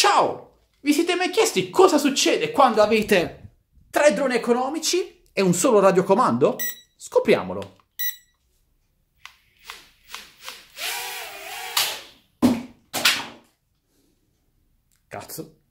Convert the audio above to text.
Ciao! Vi siete mai chiesti cosa succede quando avete tre droni economici e un solo radiocomando? Scopriamolo! Cazzo.